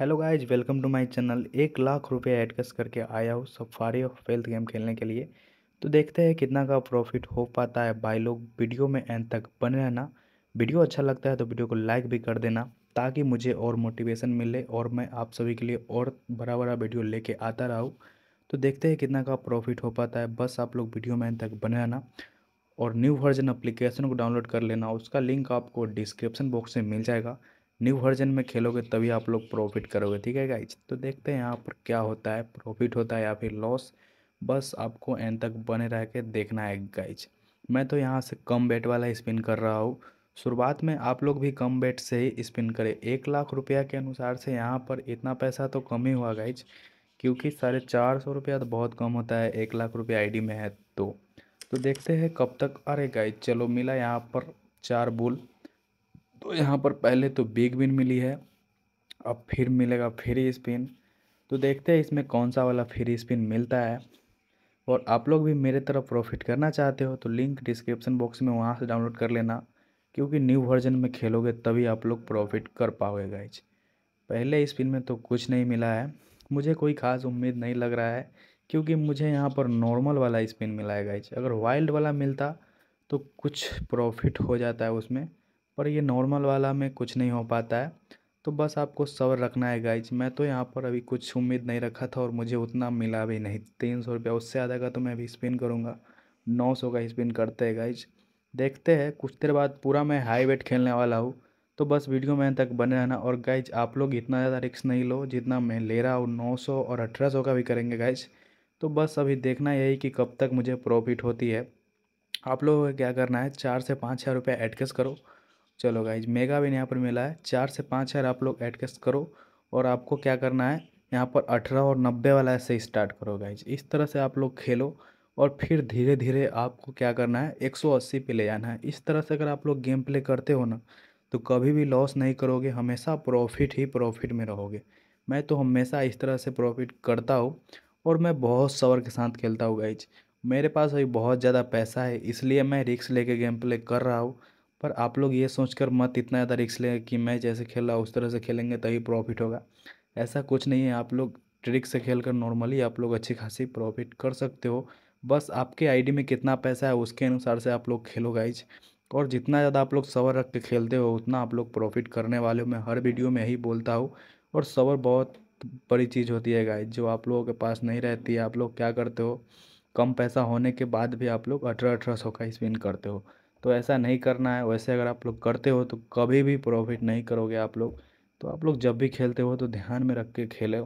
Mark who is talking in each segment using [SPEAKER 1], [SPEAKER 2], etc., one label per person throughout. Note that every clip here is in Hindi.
[SPEAKER 1] hello guys welcome to my channel एक लाख रुपए कस करके आया हूँ सफारी ऑफ वेल्थ गेम खेलने के लिए तो देखते हैं कितना का प्रॉफिट हो पाता है भाई लोग वीडियो में एंड तक बने रहना वीडियो अच्छा लगता है तो वीडियो को लाइक भी कर देना ताकि मुझे और मोटिवेशन मिले और मैं आप सभी के लिए और बड़ा बड़ा वीडियो लेके आता रहूँ तो देखते हैं कितना का प्रॉफिट हो पाता है बस आप लोग वीडियो में एंड तक बने रहना और न्यू वर्जन अप्लीकेशन को डाउनलोड कर लेना उसका लिंक आपको डिस्क्रिप्शन बॉक्स में मिल जाएगा न्यू वर्जन में खेलोगे तभी आप लोग प्रॉफिट करोगे ठीक है गाइज तो देखते हैं यहाँ पर क्या होता है प्रॉफिट होता है या फिर लॉस बस आपको एंड तक बने रह के देखना है गाइज मैं तो यहाँ से कम बेट वाला स्पिन कर रहा हूँ शुरुआत में आप लोग भी कम बेट से ही स्पिन करें एक लाख रुपया के अनुसार से यहाँ पर इतना पैसा तो कम ही हुआ गाइज क्योंकि साढ़े चार सौ रुपया तो बहुत कम होता है एक लाख रुपया आईडी में है तो तो देखते हैं कब तक अरे गाइज चलो मिला यहाँ पर चार बुल तो यहाँ पर पहले तो बिग बिन मिली है अब फिर मिलेगा फ्री स्पिन तो देखते हैं इसमें कौन सा वाला फ्री स्पिन मिलता है और आप लोग भी मेरे तरफ प्रॉफिट करना चाहते हो तो लिंक डिस्क्रिप्शन बॉक्स में वहाँ से डाउनलोड कर लेना क्योंकि न्यू वर्जन में खेलोगे तभी आप लोग प्रॉफिट कर पाओगे गाइज पहले स्पिन में तो कुछ नहीं मिला है मुझे कोई खास उम्मीद नहीं लग रहा है क्योंकि मुझे यहाँ पर नॉर्मल वाला स्पिन मिला है गाइज अगर वाइल्ड वाला मिलता तो कुछ प्रॉफिट हो जाता है उसमें पर ये नॉर्मल वाला में कुछ नहीं हो पाता है तो बस आपको सब्र रखना है गाइज मैं तो यहाँ पर अभी कुछ उम्मीद नहीं रखा था और मुझे उतना मिला भी नहीं तीन सौ रुपया उससे ज़्यादा का तो मैं अभी स्पिन करूँगा नौ सौ का स्पिन करते हैं गाइज देखते हैं कुछ देर बाद पूरा मैं हाई वेट खेलने वाला हूँ तो बस वीडियो में तक बने रहना और गाइज आप लोग इतना ज़्यादा रिक्स नहीं लो जितना मैं ले रहा हूँ नौ सौ और अठारह सौ का भी करेंगे गाइज तो बस अभी देखना यही कि कब तक मुझे प्रॉफिट होती है आप लोगों को क्या करना है चार से पाँच हज़ार रुपया एडकेस करो चलो गाइज मेगा बिन यहाँ पर मिला है चार से पाँच हज़ार आप लोग एडकेस करो और आपको क्या करना है यहाँ पर अठारह और नब्बे वाला से स्टार्ट करो गाइज इस तरह से आप लोग खेलो और फिर धीरे धीरे आपको क्या करना है 180 पे ले जाना है इस तरह से अगर आप लोग गेम प्ले करते हो ना तो कभी भी लॉस नहीं करोगे हमेशा प्रॉफिट ही प्रॉफिट में रहोगे मैं तो हमेशा इस तरह से प्रॉफिट करता हूँ और मैं बहुत सवर के साथ खेलता हूँ गाइज मेरे पास अभी बहुत ज़्यादा पैसा है इसलिए मैं रिक्स लेके गेम प्ले कर रहा हूँ पर आप लोग ये सोच कर मत इतना ज़्यादा रिक्स लें कि मैं जैसे खेल रहा उस तरह से खेलेंगे तभी प्रॉफिट होगा ऐसा कुछ नहीं है आप लोग ट्रिक से खेल कर नॉर्मली आप लोग अच्छी खासी प्रॉफिट कर सकते हो बस आपके आईडी में कितना पैसा है उसके अनुसार से आप लोग खेलो गाइज और जितना ज़्यादा आप लोग सवर रख के खेलते हो उतना आप लोग प्रॉफिट करने वाले हो मैं हर वीडियो में यही बोलता हूँ और सवर बहुत बड़ी चीज़ होती है गाइज जो आप लोगों के पास नहीं रहती है आप लोग क्या करते हो कम पैसा होने के बाद भी आप लोग अठारह अठारह सौ का स्पिन करते हो तो ऐसा नहीं करना है वैसे अगर आप लोग करते हो तो कभी भी प्रॉफिट नहीं करोगे आप लोग तो आप लोग जब भी खेलते हो तो ध्यान में रख के खेलो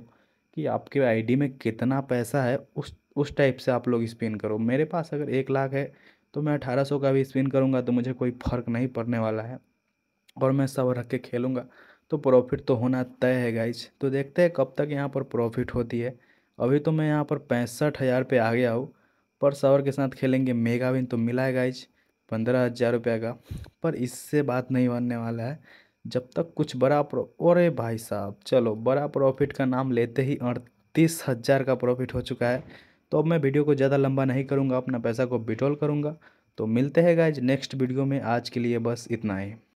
[SPEAKER 1] कि आपके आईडी में कितना पैसा है उस उस टाइप से आप लोग स्पिन करो मेरे पास अगर एक लाख है तो मैं अठारह सौ का भी स्पिन करूँगा तो मुझे कोई फ़र्क नहीं पड़ने वाला है और मैं सब रख के खेलूँगा तो प्रॉफिट तो होना तय है गाइज तो देखते हैं कब तक यहाँ पर प्रॉफिट होती है अभी तो मैं यहाँ पर पैंसठ हज़ार आ गया हूँ पर सवर के साथ खेलेंगे मेगा विन तो मिला है गाइज पंद्रह हज़ार रुपये का पर इससे बात नहीं बनने वाला है जब तक कुछ बड़ा प्रो अरे भाई साहब चलो बड़ा प्रॉफिट का नाम लेते ही अड़तीस हज़ार का प्रॉफिट हो चुका है तो अब मैं वीडियो को ज़्यादा लंबा नहीं करूँगा अपना पैसा को बिटोल करूँगा तो मिलते हैं गाइज नेक्स्ट वीडियो में आज के लिए बस इतना ही